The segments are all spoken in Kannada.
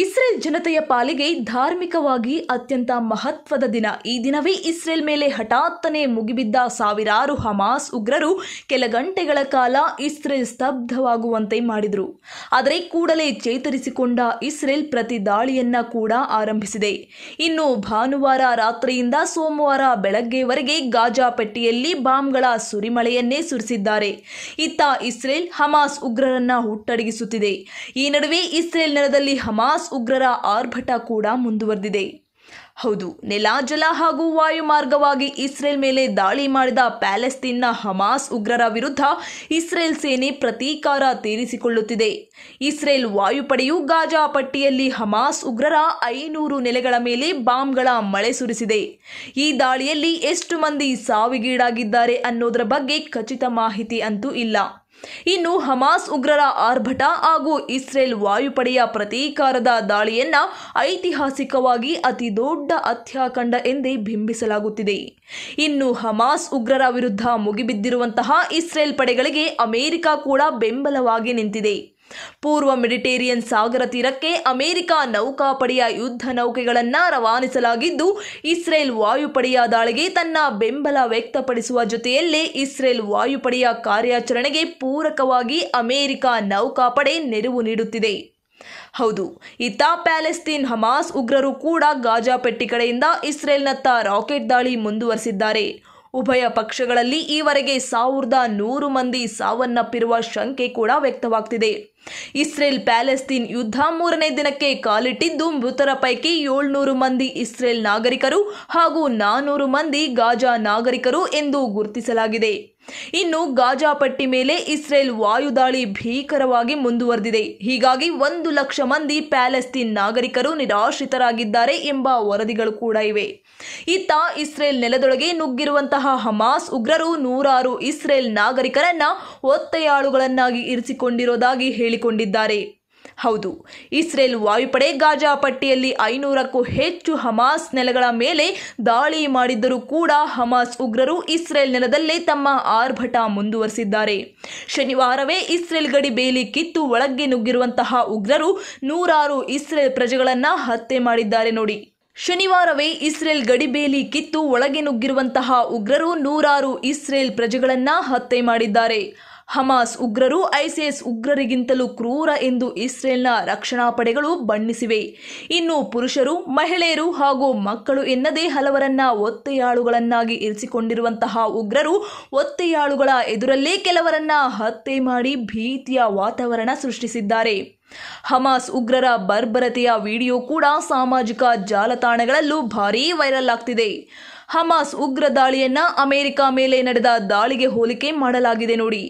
ಇಸ್ರೇಲ್ ಜನತೆಯ ಪಾಲಿಗೆ ಧಾರ್ಮಿಕವಾಗಿ ಅತ್ಯಂತ ಮಹತ್ವದ ದಿನ ಈ ದಿನವೇ ಇಸ್ರೇಲ್ ಮೇಲೆ ಹಠಾತ್ತನೆ ಮುಗಿಬಿದ್ದ ಸಾವಿರಾರು ಹಮಾಸ್ ಉಗ್ರರು ಕೆಲ ಗಂಟೆಗಳ ಕಾಲ ಇಸ್ರೇಲ್ ಸ್ತಬ್ಧವಾಗುವಂತೆ ಮಾಡಿದರು ಆದರೆ ಕೂಡಲೇ ಚೇತರಿಸಿಕೊಂಡ ಇಸ್ರೇಲ್ ಪ್ರತಿ ದಾಳಿಯನ್ನ ಕೂಡ ಆರಂಭಿಸಿದೆ ಇನ್ನು ಭಾನುವಾರ ರಾತ್ರಿಯಿಂದ ಸೋಮವಾರ ಬೆಳಗ್ಗೆವರೆಗೆ ಗಾಜಾ ಪೆಟ್ಟಿಯಲ್ಲಿ ಬಾಂಬ್ಗಳ ಸುರಿಮಳೆಯನ್ನೇ ಸುರಿಸಿದ್ದಾರೆ ಇತ್ತ ಇಸ್ರೇಲ್ ಹಮಾಸ್ ಉಗ್ರರನ್ನ ಹುಟ್ಟಡಗಿಸುತ್ತಿದೆ ಈ ನಡುವೆ ಇಸ್ರೇಲ್ ನೆಲದಲ್ಲಿ ಹಮಾಸ್ ಹಮಾಸ್ ಉಗ್ರರ ಆರ್ಭಟ ಕೂಡ ಮುಂದುವರೆದಿದೆ ಹೌದು ನೆಲ ಜಲ ಹಾಗೂ ವಾಯು ಮಾರ್ಗವಾಗಿ ಇಸ್ರೇಲ್ ಮೇಲೆ ದಾಳಿ ಮಾಡಿದ ಪ್ಯಾಲೆಸ್ತೀನ್ನ ಹಮಾಸ್ ಉಗ್ರರ ವಿರುದ್ಧ ಇಸ್ರೇಲ್ ಸೇನೆ ಪ್ರತೀಕಾರ ತೀರಿಸಿಕೊಳ್ಳುತ್ತಿದೆ ಇಸ್ರೇಲ್ ವಾಯುಪಡೆಯು ಗಾಜಾ ಪಟ್ಟಿಯಲ್ಲಿ ಹಮಾಸ್ ಉಗ್ರರ ಐನೂರು ನೆಲೆಗಳ ಮೇಲೆ ಬಾಂಬ್ಗಳ ಮಳೆ ಸುರಿಸಿದೆ ಈ ದಾಳಿಯಲ್ಲಿ ಎಷ್ಟು ಮಂದಿ ಸಾವಿಗೀಡಾಗಿದ್ದಾರೆ ಅನ್ನೋದರ ಬಗ್ಗೆ ಖಚಿತ ಮಾಹಿತಿ ಅಂತೂ ಇಲ್ಲ ಇನ್ನು ಹಮಾಸ್ ಉಗ್ರರ ಆರ್ಭಟ ಹಾಗೂ ಇಸ್ರೇಲ್ ವಾಯುಪಡೆಯ ಪ್ರತೀಕಾರದ ದಾಳಿಯನ್ನ ಐತಿಹಾಸಿಕವಾಗಿ ಅತಿ ದೊಡ್ಡ ಹತ್ಯಾಖಂಡ ಎಂದೇ ಬಿಂಬಿಸಲಾಗುತ್ತಿದೆ ಇನ್ನು ಹಮಾಸ್ ಉಗ್ರರ ವಿರುದ್ಧ ಮುಗಿಬಿದ್ದಿರುವಂತಹ ಇಸ್ರೇಲ್ ಪಡೆಗಳಿಗೆ ಅಮೆರಿಕ ಕೂಡ ಬೆಂಬಲವಾಗಿ ನಿಂತಿದೆ ಪೂರ್ವ ಮೆಡಿಟೇರಿಯನ್ ಸಾಗರ ತೀರಕ್ಕೆ ಅಮೆರಿಕ ನೌಕಾಪಡೆಯ ಯುದ್ಧ ನೌಕೆಗಳನ್ನು ರವಾನಿಸಲಾಗಿದ್ದು ಇಸ್ರೇಲ್ ವಾಯುಪಡೆಯ ದಾಳಿಗೆ ತನ್ನ ಬೆಂಬಲ ವ್ಯಕ್ತಪಡಿಸುವ ಜೊತೆಯಲ್ಲೇ ಇಸ್ರೇಲ್ ವಾಯುಪಡೆಯ ಕಾರ್ಯಾಚರಣೆಗೆ ಪೂರಕವಾಗಿ ಅಮೆರಿಕ ನೌಕಾಪಡೆ ನೆರವು ನೀಡುತ್ತಿದೆ ಹೌದು ಇತ್ತ ಪ್ಯಾಲೆಸ್ತೀನ್ ಹಮಾಸ್ ಉಗ್ರರು ಕೂಡ ಗಾಜಾ ಪೆಟ್ಟಿ ಕಡೆಯಿಂದ ಇಸ್ರೇಲ್ನತ್ತ ರಾಕೆಟ್ ದಾಳಿ ಮುಂದುವರೆಸಿದ್ದಾರೆ ಉಭಯ ಪಕ್ಷಗಳಲ್ಲಿ ಈವರೆಗೆ ಸಾವಿರದ ನೂರು ಮಂದಿ ಸಾವನ್ನಪ್ಪಿರುವ ಶಂಕೆ ಕೂಡ ವ್ಯಕ್ತವಾಗ್ತಿದೆ ಇಸ್ರೇಲ್ ಪ್ಯಾಲೆಸ್ತೀನ್ ಯುದ್ಧ ಮೂರನೇ ದಿನಕ್ಕೆ ಕಾಲಿಟ್ಟಿದ್ದು ಮೃತರ ಪೈಕಿ ಏಳ್ನೂರು ಮಂದಿ ಇಸ್ರೇಲ್ ನಾಗರಿಕರು ಹಾಗೂ ನಾನೂರು ಮಂದಿ ಗಾಜಾ ನಾಗರಿಕರು ಎಂದು ಗುರುತಿಸಲಾಗಿದೆ ಇನ್ನು ಗಾಜಾ ಪಟ್ಟಿ ಮೇಲೆ ಇಸ್ರೇಲ್ ವಾಯುದಾಳಿ ಭೀಕರವಾಗಿ ಮುಂದುವರೆದಿದೆ ಹೀಗಾಗಿ ಒಂದು ಲಕ್ಷ ಮಂದಿ ಪ್ಯಾಲೆಸ್ತೀನ್ ನಾಗರಿಕರು ನಿರಾಶ್ರಿತರಾಗಿದ್ದಾರೆ ಎಂಬ ವರದಿಗಳು ಕೂಡ ಇವೆ ಇತ್ತ ಇಸ್ರೇಲ್ ನೆಲದೊಳಗೆ ನುಗ್ಗಿರುವಂತಹ ಹಮಾಸ್ ಉಗ್ರರು ನೂರಾರು ಇಸ್ರೇಲ್ ನಾಗರಿಕರನ್ನ ಒತ್ತೆಯಾಳುಗಳನ್ನಾಗಿ ಇರಿಸಿಕೊಂಡಿರೋದಾಗಿ ಹೇಳಿ ಹೇಳಿಕೊಂಡಿದ್ದಾರೆ ಹೌದು ಇಸ್ರೇಲ್ ವಾಯುಪಡೆ ಗಾಜಾ ಪಟ್ಟಿಯಲ್ಲಿ ಐನೂರಕ್ಕೂ ಹೆಚ್ಚು ಹಮಾಸ್ ನೆಲಗಳ ಮೇಲೆ ದಾಳಿ ಮಾಡಿದ್ದರೂ ಕೂಡ ಹಮಾಸ್ ಉಗ್ರರು ಇಸ್ರೇಲ್ ನೆಲದಲ್ಲೇ ತಮ್ಮ ಆರ್ಭಟ ಮುಂದುವರೆಸಿದ್ದಾರೆ ಶನಿವಾರವೇ ಇಸ್ರೇಲ್ ಗಡಿ ಬೇಲಿ ಕಿತ್ತು ಒಳಗೆ ನುಗ್ಗಿರುವಂತಹ ಉಗ್ರರು ನೂರಾರು ಇಸ್ರೇಲ್ ಪ್ರಜೆಗಳನ್ನು ಹತ್ಯೆ ಮಾಡಿದ್ದಾರೆ ನೋಡಿ ಶನಿವಾರವೇ ಇಸ್ರೇಲ್ ಗಡಿಬೇಲಿ ಕಿತ್ತು ಒಳಗೆ ನುಗ್ಗಿರುವಂತಹ ಉಗ್ರರು ನೂರಾರು ಇಸ್ರೇಲ್ ಪ್ರಜೆಗಳನ್ನು ಹತ್ಯೆ ಮಾಡಿದ್ದಾರೆ ಹಮಾಸ್ ಉಗ್ರರು ಐಸಿಸ್ ಉಗ್ರರಿಗಿಂತಲೂ ಕ್ರೂರ ಎಂದು ಇಸ್ರೇಲ್ನ ರಕ್ಷಣಾ ಪಡೆಗಳು ಬಣ್ಣಿಸಿವೆ ಇನ್ನು ಪುರುಷರು ಮಹಿಳೆಯರು ಹಾಗೂ ಮಕ್ಕಳು ಎನ್ನದೇ ಹಲವರನ್ನ ಒತ್ತೆಯಾಳುಗಳನ್ನಾಗಿ ಇರಿಸಿಕೊಂಡಿರುವಂತಹ ಉಗ್ರರು ಒತ್ತೆಯಾಳುಗಳ ಎದುರಲ್ಲೇ ಕೆಲವರನ್ನ ಹತ್ಯೆ ಮಾಡಿ ಭೀತಿಯ ವಾತಾವರಣ ಸೃಷ್ಟಿಸಿದ್ದಾರೆ ಹಮಾಸ್ ಉಗ್ರರ ಬರ್ಬರತೆಯ ವಿಡಿಯೋ ಕೂಡ ಸಾಮಾಜಿಕ ಜಾಲತಾಣಗಳಲ್ಲೂ ಭಾರೀ ವೈರಲ್ ಆಗ್ತಿದೆ ಹಮಾಸ್ ಉಗ್ರ ದಾಳಿಯನ್ನ ಅಮೆರಿಕ ಮೇಲೆ ನಡೆದ ದಾಳಿಗೆ ಹೋಲಿಕೆ ಮಾಡಲಾಗಿದೆ ನೋಡಿ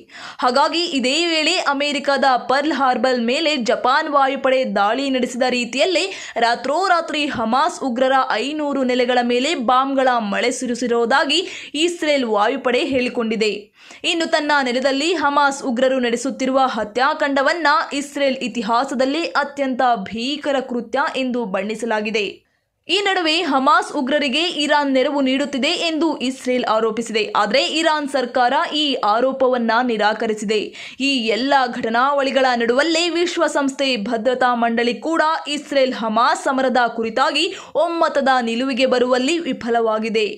ಹಾಗಾಗಿ ಇದೇ ವೇಳೆ ಅಮೆರಿಕದ ಪರ್ಲ್ ಹಾರ್ಬರ್ ಮೇಲೆ ಜಪಾನ್ ವಾಯುಪಡೆ ದಾಳಿ ನಡೆಸಿದ ರೀತಿಯಲ್ಲೇ ರಾತ್ರೋರಾತ್ರಿ ಹಮಾಸ್ ಉಗ್ರರ ಐನೂರು ನೆಲೆಗಳ ಮೇಲೆ ಬಾಂಬ್ಗಳ ಮಳೆ ಸುರಿಸಿರುವುದಾಗಿ ಇಸ್ರೇಲ್ ವಾಯುಪಡೆ ಹೇಳಿಕೊಂಡಿದೆ ಇನ್ನು ತನ್ನ ನೆಲದಲ್ಲಿ ಹಮಾಸ್ ಉಗ್ರರು ನಡೆಸುತ್ತಿರುವ ಹತ್ಯಾಕಾಂಡವನ್ನ ಇಸ್ರೇಲ್ ಇತಿಹಾಸದಲ್ಲಿ ಅತ್ಯಂತ ಭೀಕರ ಕೃತ್ಯ ಎಂದು ಬಣ್ಣಿಸಲಾಗಿದೆ ಈ ನಡುವೆ ಹಮಾಸ್ ಉಗ್ರರಿಗೆ ಇರಾನ್ ನೆರವು ನೀಡುತ್ತಿದೆ ಎಂದು ಇಸ್ರೇಲ್ ಆರೋಪಿಸಿದೆ ಆದರೆ ಇರಾನ್ ಸರ್ಕಾರ ಈ ಆರೋಪವನ್ನ ನಿರಾಕರಿಸಿದೆ ಈ ಎಲ್ಲ ಘಟನಾವಳಿಗಳ ನಡುವಲ್ಲೇ ವಿಶ್ವಸಂಸ್ಥೆ ಭದ್ರತಾ ಮಂಡಳಿ ಕೂಡ ಇಸ್ರೇಲ್ ಹಮಾಸ್ ಸಮರದ ಕುರಿತಾಗಿ ಒಮ್ಮತದ ನಿಲುವಿಗೆ ಬರುವಲ್ಲಿ ವಿಫಲವಾಗಿದೆ